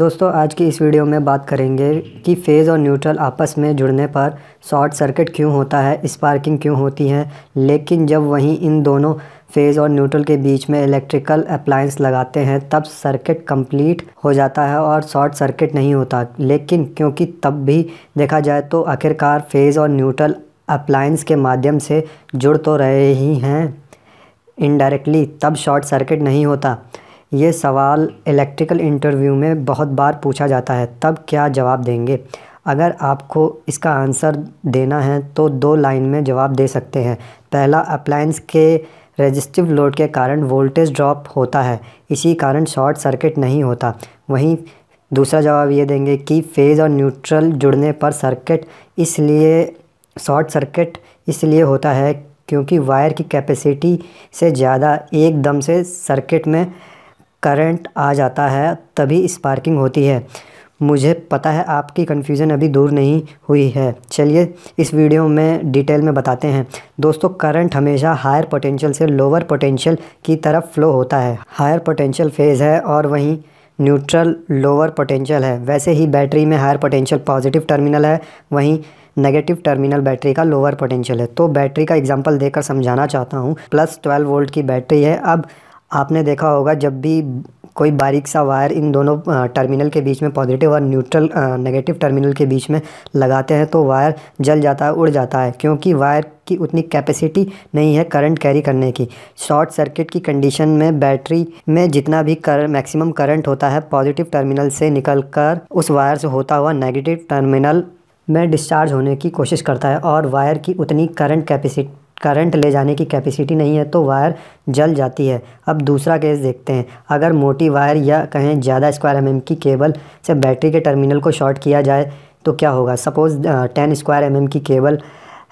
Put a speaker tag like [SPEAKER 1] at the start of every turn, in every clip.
[SPEAKER 1] दोस्तों आज की इस वीडियो में बात करेंगे कि फेज़ और न्यूट्रल आपस में जुड़ने पर शॉर्ट सर्किट क्यों होता है स्पार्किंग क्यों होती है लेकिन जब वहीं इन दोनों फेज़ और न्यूट्रल के बीच में इलेक्ट्रिकल अप्लायंस लगाते हैं तब सर्किट कंप्लीट हो जाता है और शॉर्ट सर्किट नहीं होता लेकिन क्योंकि तब भी देखा जाए तो आखिरकार फेज़ और न्यूट्रल अप्लायंस के माध्यम से जुड़ तो रहे ही हैं इनडायरेक्टली तब शॉर्ट सर्किट नहीं होता ये सवाल इलेक्ट्रिकल इंटरव्यू में बहुत बार पूछा जाता है तब क्या जवाब देंगे अगर आपको इसका आंसर देना है तो दो लाइन में जवाब दे सकते हैं पहला अप्लायंस के रेजिस्टिव लोड के कारण वोल्टेज ड्रॉप होता है इसी कारण शॉर्ट सर्किट नहीं होता वहीं दूसरा जवाब ये देंगे कि फेज़ और न्यूट्रल जुड़ने पर सर्किट इसलिए शॉर्ट सर्किट इसलिए होता है क्योंकि वायर की कैपेसिटी से ज़्यादा एकदम से सर्किट में करंट आ जाता है तभी स्पार्किंग होती है मुझे पता है आपकी कन्फ्यूज़न अभी दूर नहीं हुई है चलिए इस वीडियो में डिटेल में बताते हैं दोस्तों करंट हमेशा हायर पोटेंशियल से लोअर पोटेंशियल की तरफ फ्लो होता है हायर पोटेंशियल फेज़ है और वहीं न्यूट्रल लोअर पोटेंशियल है वैसे ही बैटरी में हायर पोटेंशियल पॉजिटिव टर्मिनल है वहीं नेगेटिव टर्मिनल बैटरी का लोअर पोटेंशियल है तो बैटरी का एग्जांपल देकर समझाना चाहता हूँ प्लस 12 वोल्ट की बैटरी है अब आपने देखा होगा जब भी कोई बारीक सा वायर इन दोनों टर्मिनल के बीच में पॉजिटिव और न्यूट्रल नेगेटिव टर्मिनल के बीच में लगाते हैं तो वायर जल जाता है उड़ जाता है क्योंकि वायर की उतनी कैपेसिटी नहीं है करंट कैरी करने की शॉर्ट सर्किट की कंडीशन में बैटरी में जितना भी कर मैक्सिमम करंट होता है पॉजिटिव टर्मिनल से निकल कर उस वायर से होता हुआ नेगेटिव टर्मिनल में डिस्चार्ज होने की कोशिश करता है और वायर की उतनी करंट कैपेसिटी करंट ले जाने की कैपेसिटी नहीं है तो वायर जल जाती है अब दूसरा केस देखते हैं अगर मोटी वायर या कहें ज़्यादा स्क्वायर एम की केबल से बैटरी के टर्मिनल को शॉर्ट किया जाए तो क्या होगा सपोज़ टेन स्क्वायर एम की केबल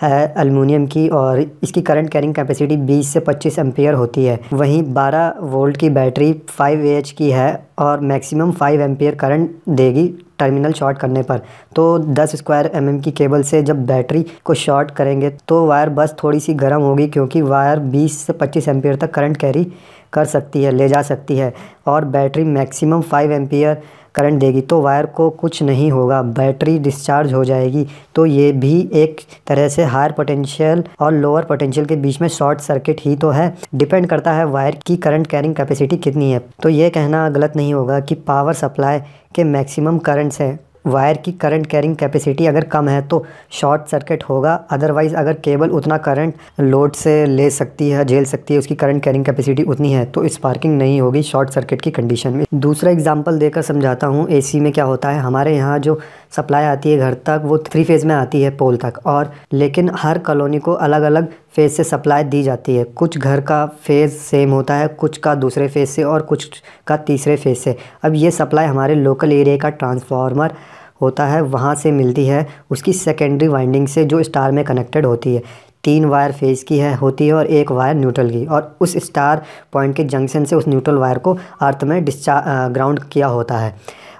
[SPEAKER 1] है अलमूनियम की और इसकी करंट कैरिंग कैपेसिटी 20 से 25 एम्पियर होती है वहीं 12 वोल्ट की बैटरी 5 एच की है और मैक्सिमम 5 एम्पियर करंट देगी टर्मिनल शॉर्ट करने पर तो 10 स्क्वायर एम mm की केबल से जब बैटरी को शॉर्ट करेंगे तो वायर बस थोड़ी सी गर्म होगी क्योंकि वायर 20 से 25 एम्पियर तक करंट कैरी कर सकती है ले जा सकती है और बैटरी मैक्सिमम 5 एम्पियर करंट देगी तो वायर को कुछ नहीं होगा बैटरी डिस्चार्ज हो जाएगी तो ये भी एक तरह से हायर पोटेंशियल और लोअर पोटेंशियल के बीच में शॉर्ट सर्किट ही तो है डिपेंड करता है वायर की करंट कैरिंग कैपेसिटी कितनी है तो ये कहना गलत नहीं होगा कि पावर सप्लाई के मैक्सिमम करंट्स हैं वायर की करंट कैरिंग कैपेसिटी अगर कम है तो शॉर्ट सर्किट होगा अदरवाइज़ अगर केबल उतना करंट लोड से ले सकती है झेल सकती है उसकी करंट कैरिंग कैपेसिटी उतनी है तो स्पार्किंग नहीं होगी शॉर्ट सर्किट की कंडीशन में दूसरा एग्जाम्पल देकर समझाता हूँ ए में क्या होता है हमारे यहाँ जो सप्लाई आती है घर तक वो थ्री फेज़ में आती है पोल तक और लेकिन हर कॉलोनी को अलग अलग फेज़ से सप्लाई दी जाती है कुछ घर का फेज़ सेम होता है कुछ का दूसरे फेज़ से और कुछ का तीसरे फेज़ से अब ये सप्लाई हमारे लोकल एरिया का ट्रांसफार्मर होता है वहाँ से मिलती है उसकी सेकेंडरी वाइंडिंग से जो स्टार में कनेक्टेड होती है तीन वायर फेज़ की है होती है और एक वायर न्यूट्रल की और उस स्टार पॉइंट के जंक्शन से उस न्यूट्रल वायर को अर्थ में डिस्चार्ज ग्राउंड किया होता है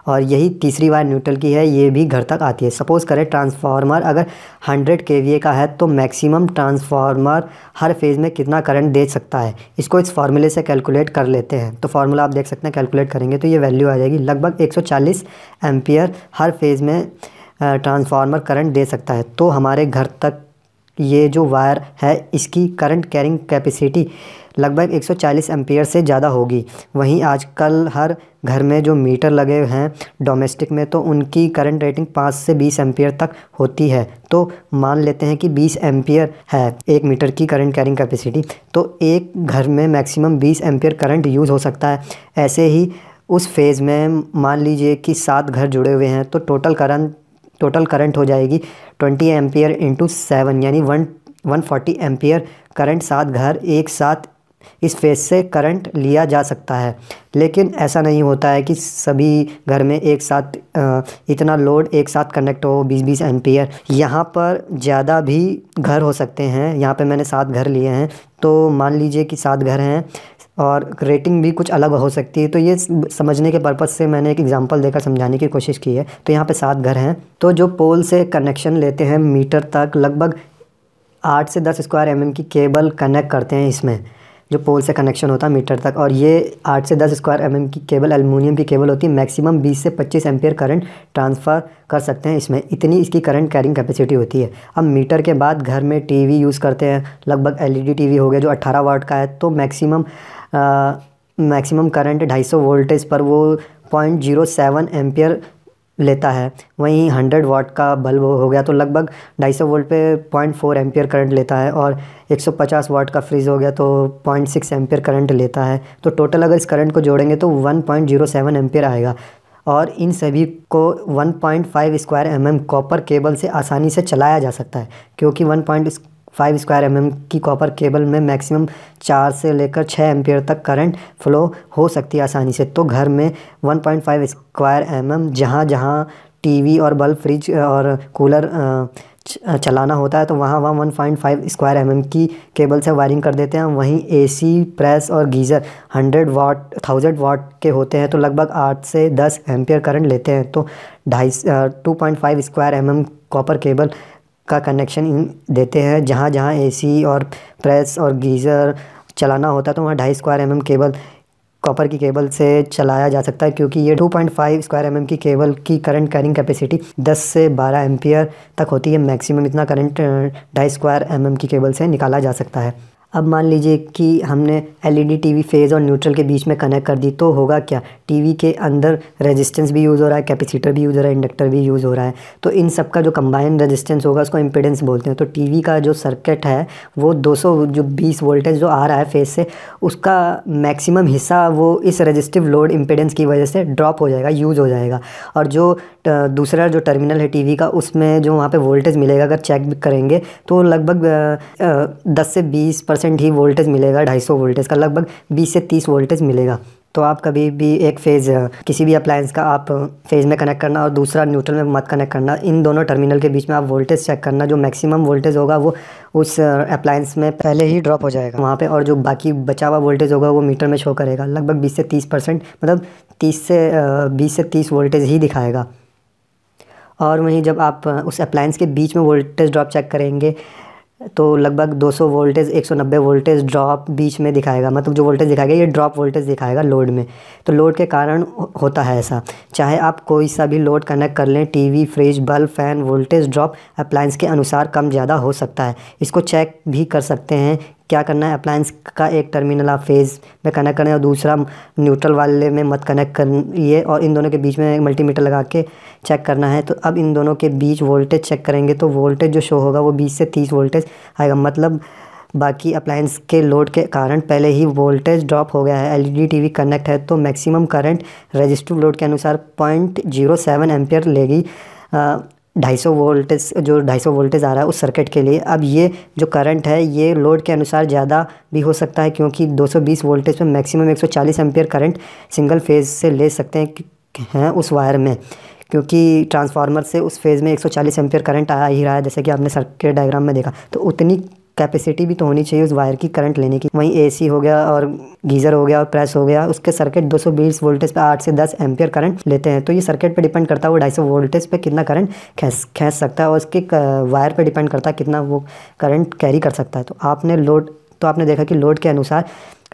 [SPEAKER 1] और यही तीसरी वायर न्यूट्रल की है ये भी घर तक आती है सपोज़ करें ट्रांसफार्मर अगर हंड्रेड के का है तो मैक्सिमम ट्रांसफार्मर हर फेज़ में कितना करंट दे सकता है इसको इस फार्मूले से कैलकुलेट कर लेते हैं तो फार्मूला आप देख सकते हैं कैलकुलेट करेंगे तो ये वैल्यू आ जाएगी लगभग एक एम्पियर हर फेज़ में ट्रांसफार्मर करंट दे सकता है तो हमारे घर तक ये जो वायर है इसकी करंट कैरिंग कैपेसिटी लगभग 140 एम्पियर से ज़्यादा होगी वहीं आजकल हर घर में जो मीटर लगे हैं डोमेस्टिक में तो उनकी करंट रेटिंग 5 से 20 एम्पियर तक होती है तो मान लेते हैं कि 20 एम्पियर है एक मीटर की करंट कैरिंग कैपेसिटी तो एक घर में मैक्सिमम 20 एम्पियर करंट यूज़ हो सकता है ऐसे ही उस फेज़ में मान लीजिए कि सात घर जुड़े हुए हैं तो टोटल करंट टोटल करंट हो जाएगी ट्वेंटी एम्पियर इंटू सेवन यानी one one forty ampere current सात घर एक साथ इस फेज से करंट लिया जा सकता है लेकिन ऐसा नहीं होता है कि सभी घर में एक साथ इतना लोड एक साथ कनेक्ट हो 20-20 एम्पियर यहाँ पर ज़्यादा भी घर हो सकते हैं यहाँ पे मैंने सात घर लिए हैं तो मान लीजिए कि सात घर हैं और रेटिंग भी कुछ अलग हो सकती है तो ये समझने के पर्पज़ से मैंने एक एग्ज़ाम्पल देकर समझाने की कोशिश की है तो यहाँ पे सात घर हैं तो जो पोल से कनेक्शन लेते हैं मीटर तक लगभग आठ से दस स्क्वायर एम की केबल कनेक्ट करते हैं इसमें जो पोल से कनेक्शन होता है मीटर तक और ये 8 से 10 स्क्वायर एमएम की केबल अलमूनियम की केबल होती है मैक्सिमम 20 से 25 एम्पियर करंट ट्रांसफ़र कर सकते हैं इसमें इतनी इसकी करंट कैरिंग कैपेसिटी होती है अब मीटर के बाद घर में टीवी यूज़ करते हैं लगभग एलईडी टीवी e हो गया जो 18 वाट का है तो मैक्सिमम मैक्सिमम करंट ढाई वोल्टेज पर वो पॉइंट जीरो सेवन लेता है वहीं हंड्रेड वाट का बल्ब हो गया तो लगभग ढाई सौ वोल्ट पे पॉइंट फोर एम्पियर करंट लेता है और एक सौ पचास वाट का फ्रिज हो गया तो पॉइंट सिक्स एम्पियर करंट लेता है तो टोटल अगर इस करंट को जोड़ेंगे तो one point zero seven ampere आएगा और इन सभी को 1.5 square M M copper cable से आसानी से चलाया जा सकता है क्योंकि फाइव स्क्वायर एम की कॉपर केबल में मैक्सिमम चार से लेकर छः एम्पियर तक करंट फ्लो हो सकती है आसानी से तो घर में one point five square M M जहाँ जहाँ टी और बल्ब फ्रिज और कूलर चलाना होता है तो वहाँ वहाँ one point five square M की केबल से वायरिंग कर देते हैं वहीं एसी प्रेस और geyser hundred watt thousand watt के होते हैं तो लगभग आठ से दस एम्पियर करंट लेते हैं तो ढाई two point five square M copper cable का कनेक्शन देते हैं जहाँ जहाँ एसी और प्रेस और गीज़र चलाना होता है तो वहाँ ढाई स्क्वायर एम केबल कॉपर की केबल से चलाया जा सकता है क्योंकि ये 2.5 स्क्वायर एम की केबल की करंट कैरिंग कैपेसिटी 10 से 12 एम्पियर तक होती है मैक्सिमम इतना करंट ढाई स्क्वायर एम की केबल से निकाला जा सकता है अब मान लीजिए कि हमने एलईडी टीवी फेज़ और न्यूट्रल के बीच में कनेक्ट कर दी तो होगा क्या टीवी के अंदर रेजिस्टेंस भी यूज़ हो रहा है कैपेसिटर भी यूज़ हो रहा है इंडक्टर भी यूज़ हो रहा है तो इन सब का जो कंबाइन रेजिस्टेंस होगा उसको इम्पिडेंस बोलते हैं तो टीवी का जो सर्किट है वो सौ जो बीस वोल्टेज जो आ रहा है फेज़ से उसका मैक्सिमम हिस्सा वो इस रजिस्टिव लोड इम्पिडेंस की वजह से ड्रॉप हो जाएगा यूज़ हो जाएगा और जो दूसरा जो टर्मिनल है वी का उसमें जो वहाँ पर वोल्टेज मिलेगा अगर चेक करेंगे तो लगभग दस से बीस परसेंट ही वोल्टेज मिलेगा ढाई सौ वोल्टेज का लगभग बीस से तीस वोल्टेज मिलेगा तो आप कभी भी एक फेज़ किसी भी अप्लायंस का आप फेज़ में कनेक्ट करना और दूसरा न्यूट्रल में मत कनेक्ट करना इन दोनों टर्मिनल के बीच में आप वोल्टेज चेक करना जो मैक्सिमम वोल्टेज होगा वो उस अप्लायंस uh, में पहले ही ड्रॉप हो जाएगा वहाँ पे और जो बाकी बचा हुआ वोल्टेज होगा वो मीटर में शो करेगा लगभग बीस से तीस परसेंट मतलब तीस से uh, बीस से तीस वोल्टेज ही दिखाएगा और वहीं जब आप uh, उस अप्लायंस के बीच में वोल्टेज ड्रॉप चेक करेंगे तो लगभग 200 वोल्टेज 190 वोल्टेज ड्रॉप बीच में दिखाएगा मतलब जो वोल्टेज दिखाएगा ये ड्रॉप वोल्टेज दिखाएगा लोड में तो लोड के कारण होता है ऐसा चाहे आप कोई सा भी लोड कनेक्ट कर लें TV fridge bulb fan voltage drop appliance के अनुसार कम ज़्यादा हो सकता है इसको चेक भी कर सकते हैं क्या करना है अप्लायंस का एक टर्मिनल आप फेज़ में कनेक्ट करें और दूसरा न्यूट्रल वाले में मत कनेक्ट करिए और इन दोनों के बीच में मल्टीमीटर लगा के चेक करना है तो अब इन दोनों के बीच वोल्टेज चेक करेंगे तो वोल्टेज जो शो होगा वो बीस से तीस वोल्टेज आएगा मतलब बाकी अप्लायंस के लोड के कारण पहले ही वोल्टेज ड्रॉप हो गया है एलईडी टीवी कनेक्ट है तो मैक्सिमम करंट रजिस्टर्ड लोड के अनुसार पॉइंट जीरो सेवन एम्पियर लेगी ढाई सौ वोल्टेज जो ढाई सौ वोल्टेज आ रहा है उस सर्किट के लिए अब ये जो करंट है ये लोड के अनुसार ज़्यादा भी हो सकता है क्योंकि 220 वोल्टेज में मैक्सिमम एक 140 एम्पियर करंट सिंगल फेज़ से ले सकते हैं हैं उस वायर में क्योंकि ट्रांसफार्मर से उस फेज़ में 140 एम्पियर करंट आ ही रहा है जैसे कि आपने सर्किट डायग्राम में देखा तो उतनी कैपेसिटी भी तो होनी चाहिए उस वायर की करंट लेने की वहीं एसी हो गया और गीज़र हो गया और प्रेस हो गया उसके सर्किट 220 वोल्टेज पर आठ से 10 एम्पियर करंट लेते हैं तो ये सर्किट पे डिपेंड करता है वो सौ वोल्टेज पे कितना करंट खेस खेस सकता है और उसके वायर पे डिपेंड करता है कितना वो करंट कैरी कर सकता है तो आपने लोड तो आपने देखा कि लोड के अनुसार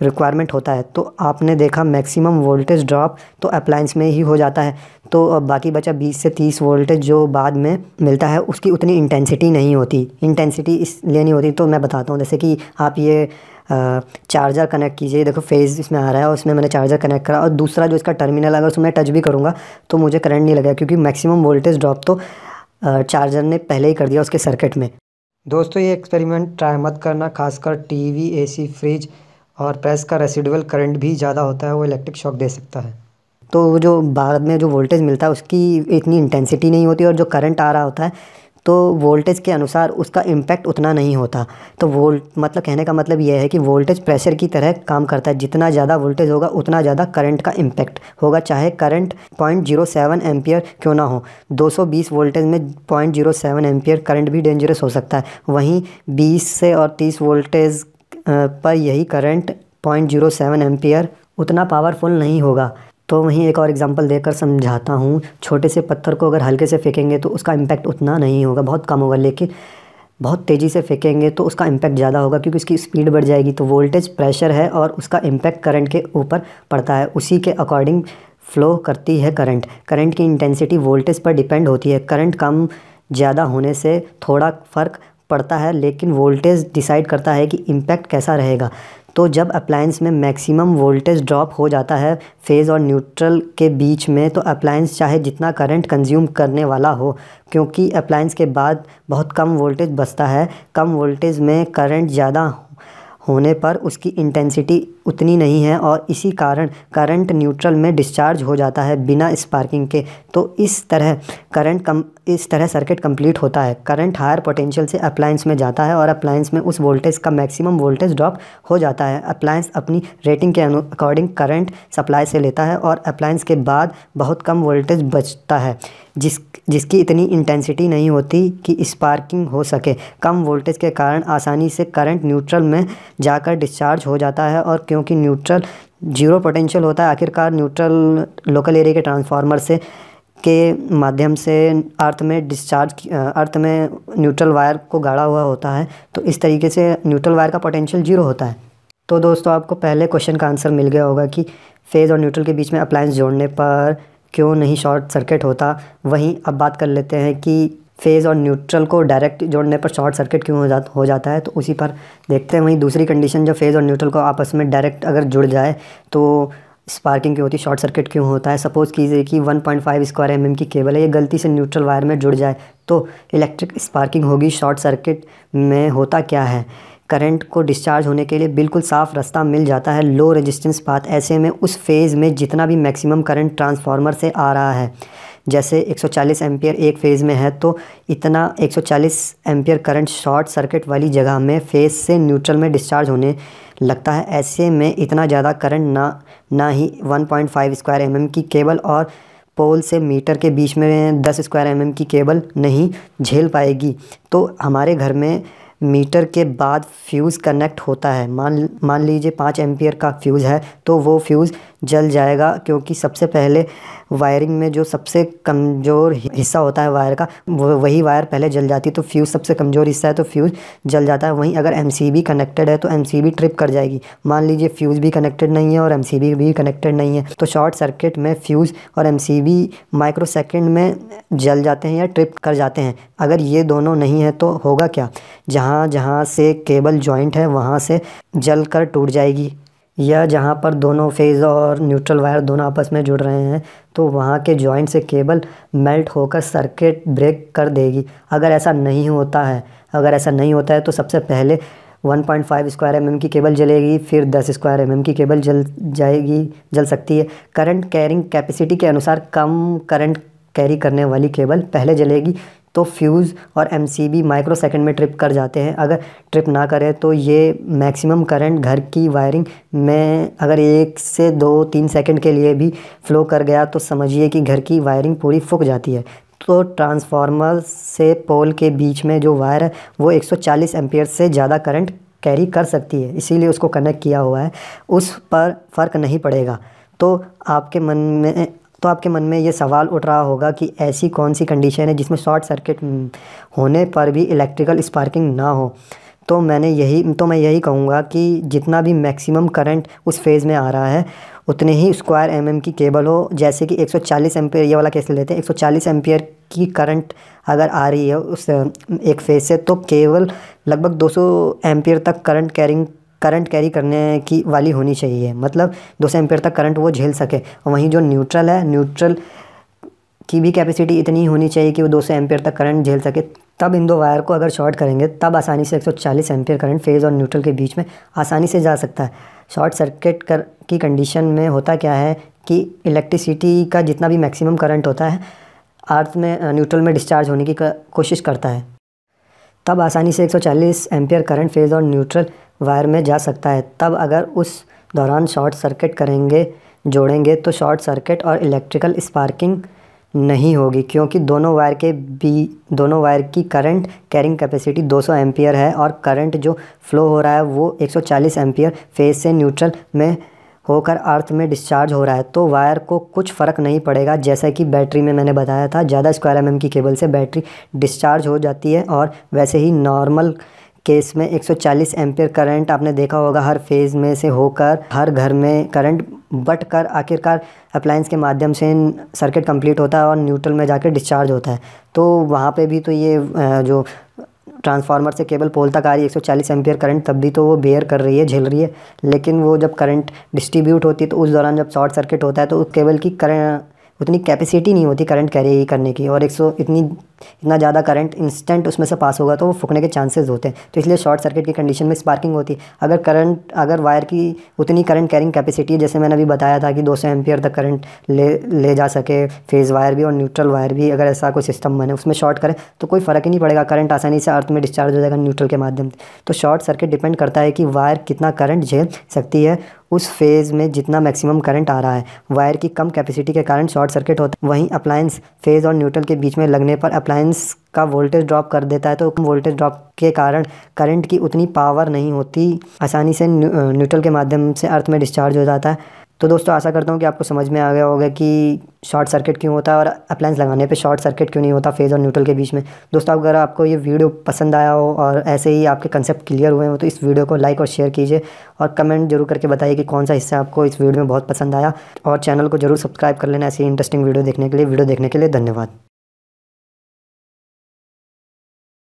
[SPEAKER 1] रिक्वायरमेंट होता है तो आपने देखा मैक्सिमम वोल्टेज ड्रॉप तो अप्लाइंस में ही हो जाता है तो बाकी बचा 20 से 30 वोल्टेज जो बाद में मिलता है उसकी उतनी इंटेंसिटी नहीं होती इंटेंसिटी इसलिए नहीं होती तो मैं बताता हूँ जैसे कि आप ये चार्जर कनेक्ट कीजिए देखो फेज़ इसमें आ रहा है और उसमें मैंने चार्जर कनेक्ट करा और दूसरा जो इसका टर्मिनल अगर उसमें टच भी करूँगा तो मुझे करंट नहीं लगेगा क्योंकि मैक्सिमम वोल्टेज ड्रॉप तो चार्जर ने पहले ही कर दिया उसके सर्किट में दोस्तों ये एक्सपेरिमेंट ट्राई मत करना खासकर टीवी एसी फ्रिज और प्रेस का रेसिडुअल करंट भी ज़्यादा होता है वो इलेक्ट्रिक शॉक दे सकता है तो जो भारत में जो वोल्टेज मिलता है उसकी इतनी इंटेंसिटी नहीं होती और जो करंट आ रहा होता है तो वोल्टेज के अनुसार उसका इम्पैक्ट उतना नहीं होता तो वोल्ट मतलब कहने का मतलब यह है कि वोल्टेज प्रेशर की तरह काम करता है जितना ज़्यादा वोल्टेज होगा उतना ज़्यादा करंट का इम्पैक्ट होगा चाहे current point zero seven ampere क्यों ना हो 220 वोल्टेज में point zero seven ampere current भी डेंजरस हो सकता है वहीं बीस से और तीस वोल्टेज पर यही current point zero seven ampere उतना पावरफुल नहीं होगा तो वहीं एक और एग्जांपल देकर समझाता हूँ छोटे से पत्थर को अगर हल्के से फेंकेंगे तो उसका इम्पैक्ट उतना नहीं होगा बहुत कम होगा लेकिन बहुत तेज़ी से फेंकेंगे तो उसका इम्पैक्ट ज़्यादा होगा क्योंकि उसकी स्पीड बढ़ जाएगी तो वोल्टेज प्रेशर है और उसका इम्पैक्ट करंट के ऊपर पड़ता है उसी के अकॉर्डिंग फ्लो करती है करंट करंट की इंटेंसिटी वोल्टेज पर डिपेंड होती है करंट कम ज़्यादा होने से थोड़ा फ़र्क पड़ता है लेकिन वोल्टेज डिसाइड करता है कि इम्पैक्ट कैसा रहेगा तो जब अप्लायंस में मैक्सिमम वोल्टेज ड्रॉप हो जाता है फेज़ और न्यूट्रल के बीच में तो अप्लायंस चाहे जितना करंट कंज्यूम करने वाला हो क्योंकि अप्लायंस के बाद बहुत कम वोल्टेज बचता है कम वोल्टेज में करंट ज़्यादा होने पर उसकी इंटेंसिटी उतनी नहीं है और इसी कारण करंट न्यूट्रल में डिस्चार्ज हो जाता है बिना स्पार्किंग के तो इस तरह करंट कम इस तरह सर्किट कंप्लीट होता है करंट हायर पोटेंशियल से अप्लायंस में जाता है और अप्लायंस में उस वोल्टेज का मैक्सिमम वोल्टेज ड्रॉप हो जाता है अप्लायंस अपनी रेटिंग के अकॉर्डिंग करंट सप्लाई से लेता है और अप्लायंस के बाद बहुत कम वोल्टेज बचता है जिस जिसकी इतनी इंटेंसिटी नहीं होती कि स्पार्किंग हो सके कम वोल्टेज के कारण आसानी से करंट न्यूट्रल में जाकर डिस्चार्ज हो जाता है और क्यों क्योंकि न्यूट्रल जीरो पोटेंशियल होता है आखिरकार न्यूट्रल लोकल एरिया के ट्रांसफार्मर से के माध्यम से अर्थ में डिस्चार्ज अर्थ में न्यूट्रल वायर को गाढ़ा हुआ होता है तो इस तरीके से न्यूट्रल वायर का पोटेंशियल जीरो होता है तो दोस्तों आपको पहले क्वेश्चन का आंसर मिल गया होगा कि फेज़ और न्यूट्रल के बीच में अप्लायंस जोड़ने पर क्यों नहीं शॉर्ट सर्किट होता वहीं अब बात कर लेते हैं कि फेज़ और न्यूट्रल को डायरेक्ट जोड़ने पर शॉर्ट सर्किट क्यों हो जा हो जाता है तो उसी पर देखते हैं वहीं दूसरी कंडीशन जो फेज़ और न्यूट्रल को आपस में डायरेक्ट अगर जुड़ जाए तो स्पार्किंग क्यों होती है शॉर्ट सर्किट क्यों होता है सपोज़ कीजिए कि 1.5 स्क्वायर एम की केबल है ये गलती से न्यूट्रल वायर में जुड़ जाए तो इलेक्ट्रिक स्पार्किंग होगी शॉर्ट सर्किट में होता क्या है करंट को डिस्चार्ज होने के लिए बिल्कुल साफ रास्ता मिल जाता है लो रेजिस्टेंस पाथ ऐसे में उस फेज़ में जितना भी मैक्सिमम करंट ट्रांसफार्मर से आ रहा है जैसे 140 एम्पियर एक फेज़ में है तो इतना 140 एम्पियर करंट शॉर्ट सर्किट वाली जगह में फेज़ से न्यूट्रल में डिस्चार्ज होने लगता है ऐसे में इतना ज़्यादा करंट ना ना ही 1.5 स्क्वायर एम की केबल और पोल से मीटर के बीच में 10 स्क्वायर एम की केबल नहीं झेल पाएगी तो हमारे घर में मीटर के बाद फ्यूज़ कनेक्ट होता है मान मान लीजिए पाँच एम्पियर का फ्यूज़ है तो वो फ्यूज़ जल जाएगा क्योंकि सबसे पहले वायरिंग में जो सबसे कमज़ोर हिस्सा होता है वायर का वही वायर पहले जल जाती है तो फ्यूज़ सबसे कमज़ोर हिस्सा है तो फ्यूज़ जल जाता है वहीं अगर एम कनेक्टेड है तो एम ट्रिप कर जाएगी मान लीजिए फ्यूज़ भी कनेक्टेड नहीं है और एम भी कनेक्टेड नहीं है तो शॉर्ट सर्किट में फ्यूज़ और एम माइक्रोसेकेंड में जल जाते हैं या ट्रिप कर जाते हैं अगर ये दोनों नहीं है तो होगा क्या जहाँ जहाँ से केबल जॉइंट है वहाँ से जल कर टूट जाएगी यह जहाँ पर दोनों फेज और न्यूट्रल वायर दोनों आपस में जुड़ रहे हैं तो वहाँ के जॉइंट से केबल मेल्ट होकर सर्किट ब्रेक कर देगी अगर ऐसा नहीं होता है अगर ऐसा नहीं होता है तो सबसे पहले 1.5 स्क्वायर एम की केबल जलेगी फिर 10 स्क्वायर एम की केबल जल जाएगी जल सकती है करंट कैरिंग कैपेसिटी के अनुसार कम करंट कैरी करने वाली केबल पहले जलेगी तो फ्यूज़ और M C B micro second में ट्रिप कर जाते हैं अगर ट्रिप ना करें तो ये मैक्सिमम करंट घर की वायरिंग में अगर एक से दो तीन सेकेंड के लिए भी फ्लो कर गया तो समझिए कि घर की वायरिंग पूरी फुक जाती है तो ट्रांसफार्मर से पोल के बीच में जो वायर है वो चालीस एम्पियर से ज़्यादा करंट कैरी कर सकती है इसीलिए उसको कनेक्ट किया हुआ है उस पर फ़र्क नहीं पड़ेगा तो आपके मन में तो आपके मन में ये सवाल उठ रहा होगा कि ऐसी कौन सी कंडीशन है जिसमें शॉर्ट हम्म, सर्किट होने पर भी इलेक्ट्रिकल स्पार्किंग ना हो तो मैंने यही तो मैं यही कहूँगा कि जितना भी मैक्सिमम करंट उस फेज़ में आ रहा है उतने ही स्क्वायर एमएम mm की केबल हो जैसे कि 140 एम्पियर ये वाला केस लेते हैं 140 एम्पियर की करंट अगर आ रही है उस एक फेज़ से तो केवल लगभग 200 सौ तक करंट कैरिंग करंट कैरी करने की वाली होनी चाहिए मतलब दो सौ एम्पेयर तक करंट वो झेल सके वहीं जो न्यूट्रल है न्यूट्रल की भी कैपेसिटी इतनी होनी चाहिए कि वो दो सौ एम्पेयर तक करंट झेल सके तब इन दो वायर को अगर शॉर्ट करेंगे तब आसानी से चालीस एम्पियर करंट फेज़ और न्यूट्रल के बीच में आसानी से जा सकता है शॉर्ट सर्किट कर की कंडीशन में होता क्या है कि इलेक्ट्रिसिटी का जितना भी मैक्सिमम करंट होता है अर्थ में न्यूट्रल में डिस्चार्ज होने की कोशिश करता है तब आसानी से 140 एम्पियर करंट फेज़ और न्यूट्रल वायर में जा सकता है तब अगर उस दौरान शॉर्ट सर्किट करेंगे जोड़ेंगे तो शॉर्ट सर्किट और इलेक्ट्रिकल स्पार्किंग नहीं होगी क्योंकि दोनों वायर के बी दोनों वायर की करंट कैरिंग कैपेसिटी 200 एम्पियर है और करंट जो फ्लो हो रहा है वो 140 एम्पियर फेज से न्यूट्रल में होकर अर्थ में डिस्चार्ज हो रहा है तो वायर को कुछ फ़र्क नहीं पड़ेगा जैसा कि बैटरी में मैंने बताया था ज़्यादा स्क्वायर एम की केबल से बैटरी डिस्चार्ज हो जाती है और वैसे ही नॉर्मल केस में 140 एम्पियर करंट आपने देखा होगा हर फेज़ में से होकर हर घर में करंट बट कर आखिरकार अप्लाइंस के माध्यम से सर्किट कंप्लीट होता है और न्यूट्रल में जाकर डिस्चार्ज होता है तो वहाँ पे भी तो ये जो ट्रांसफार्मर से केबल पोल तक आ रही है 140 एम्पियर करंट तब भी तो वो बेयर कर रही है झेल रही है लेकिन वो जब करंट डिस्ट्रीब्यूट होती है तो उस दौरान जब शॉर्ट सर्किट होता है तो उस केबल की करंट उतनी कैपेसिटी नहीं होती करंट कैरी करने की और एक सौ इतनी इतना ज़्यादा करंट इंस्टेंट उसमें से पास होगा तो वो फुकने के चांसेस होते हैं तो इसलिए शॉर्ट सर्किट की कंडीशन में स्पार्किंग होती है अगर करंट अगर वायर की उतनी करंट कैरिंग कैपेसिटी है जैसे मैंने अभी बताया था कि 200 एम्पियर तक करंट ले ले जा सके फेज़ वायर भी और न्यूट्रल वायर भी अगर ऐसा कोई सिस्टम बने उसमें शॉर्ट करें तो कोई फ़र्क ही नहीं पड़ेगा करंट आसानी से अर्थ में डिस्चार्ज हो जाएगा न्यूट्रल के माध्यम से तो शॉर्ट सर्किट डिपेंड करता है कि वायर कितना करंट झेल सकती है उस फेज़ में जितना मैक्सिमम करंट आ रहा है वायर की कम कैपेसिटी के कारण शॉर्ट सर्किट होता है वहीं अप्लायंस फेज़ और न्यूट्रल के बीच में लगने पर अप्लायंस का वोल्टेज ड्रॉप कर देता है तो वोल्टेज ड्रॉप के कारण करंट की उतनी पावर नहीं होती आसानी से न्यूट्रल के माध्यम से अर्थ में डिस्चार्ज हो जाता है तो दोस्तों आशा करता हूँ कि आपको समझ में आ गया होगा कि शॉर्ट सर्किट क्यों होता है और अप्लायंस लगाने पे शॉर्ट सर्किट क्यों नहीं होता फेज़ और न्यूट्रल के बीच में दोस्तों अगर आपको ये वीडियो पसंद आया हो और ऐसे ही आपके कंसेप्ट क्लियर हुए हो तो इस वीडियो को लाइक और शेयर कीजिए और कमेंट जरूर करके बताइए कि कौन सा हिस्सा आपको इस वीडियो में बहुत पसंद आया और चैनल को जरूर सब्सक्राइब कर लेना ऐसी इंटरेस्टिंग वीडियो देखने के लिए वीडियो देखने के लिए धन्यवाद